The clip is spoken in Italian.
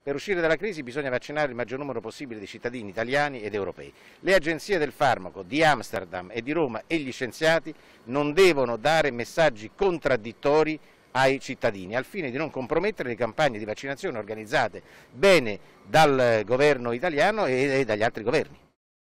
Per uscire dalla crisi bisogna vaccinare il maggior numero possibile di cittadini italiani ed europei. Le agenzie del farmaco di Amsterdam e di Roma e gli scienziati non devono dare messaggi contraddittori ai cittadini al fine di non compromettere le campagne di vaccinazione organizzate bene dal governo italiano e dagli altri governi.